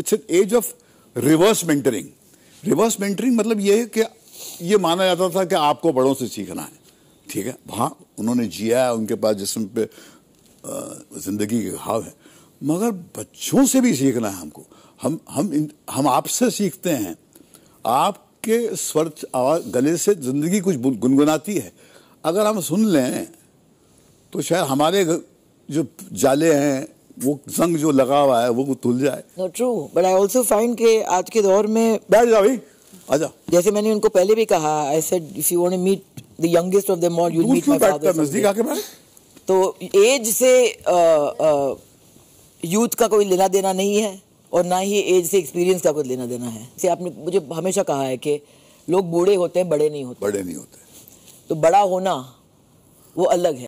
it's an age of reverse mentoring reverse mentoring मतलब ये है कि ये माना जाता था कि आपको बड़ों से सीखना है ठीक है हाँ उन्होंने जिया है उनके पास जिसम पे जिंदगी के घाव है मगर बच्चों से भी सीखना है हमको हम हम हम आपसे सीखते हैं आपके स्वर आवाज गले से जिंदगी कुछ गुनगुनाती है अगर हम सुन लें तो शायद हमारे जो जाले हैं वो संग जो लगा हुआ है वो तुल जाए no true but I also find के आज के दौर में बैठ जा भाई आजा जैसे मैंने उनको पहले भी कहा I said if you want to meet the youngest of them all you meet my father नजदीक आके मैं तो एज से यूथ का कोई लेना देना नहीं है और ना ही एज से एक्सपीरियंस का कोई लेना देना है से आपने मुझे हमेशा कहा है कि लोग बूढ़े होते हैं बड़े नहीं होते बड़े नहीं होते तो बड़ा होना वो अलग है